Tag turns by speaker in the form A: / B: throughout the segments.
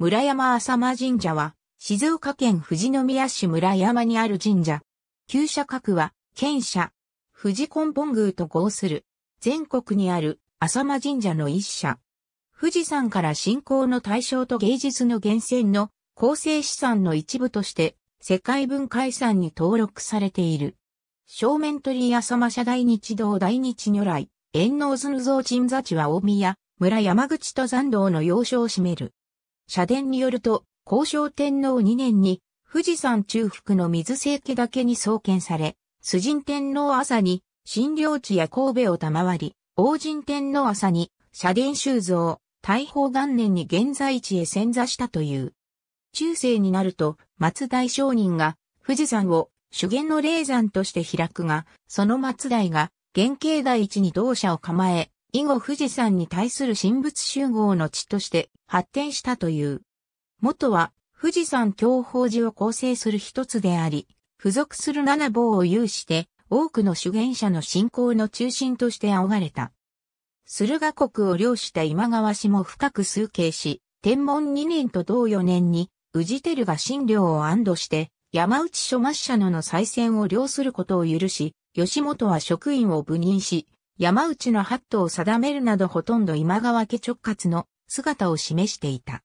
A: 村山浅間神社は、静岡県富士宮市村山にある神社。旧社格は、県社、富士根本宮と合する、全国にある浅間神社の一社。富士山から信仰の対象と芸術の源泉の構成資産の一部として、世界文化遺産に登録されている。正面鳥浅間社大日堂大日如来、円之図の像鎮座地は大宮、村山口登山道の要所を占める。社殿によると、交渉天皇2年に、富士山中腹の水清家だけに創建され、崇神天皇朝に、新領地や神戸を賜り、王神天皇朝に、社殿修造、大宝元年に現在地へ潜座したという。中世になると、松代商人が、富士山を主元の霊山として開くが、その松代が、原型第一に同社を構え、以後富士山に対する神仏集合の地として発展したという。元は富士山教法寺を構成する一つであり、付属する七坊を有して、多くの修験者の信仰の中心として仰がれた。駿河国を領した今川氏も深く崇敬し、天文二年と同四年に、宇治照が新領を安堵して、山内諸末社野の再選を領することを許し、吉本は職員を部任し、山内のハットを定めるなどほとんど今川家直轄の姿を示していた。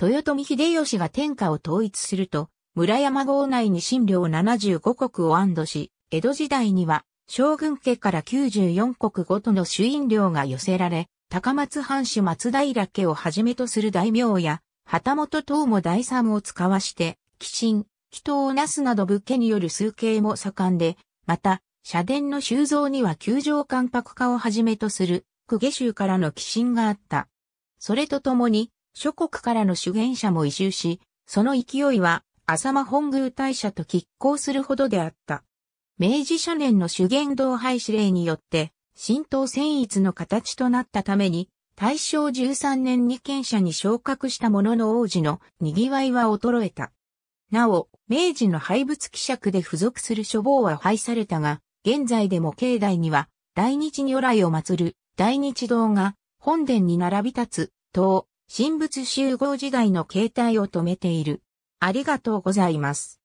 A: 豊臣秀吉が天下を統一すると、村山郷内に新領75国を安堵し、江戸時代には将軍家から94国ごとの主因領が寄せられ、高松藩主松平家をはじめとする大名や、旗本等も大三を使わして、寄進、祈祷をなすなど武家による数形も盛んで、また、社殿の修造には球場関白化をはじめとする、区下州からの寄進があった。それとともに、諸国からの主言者も移住し、その勢いは、浅間本宮大社と拮抗するほどであった。明治社年の主言道廃止令によって、神道戦逸の形となったために、大正13年に建者に昇格した者の王子の賑わいは衰えた。なお、明治の廃物希釈で付属する処方は廃されたが、現在でも境内には、大日如来を祀る、大日堂が、本殿に並び立つ、等、神仏集合時代の形態を止めている。ありがとうございます。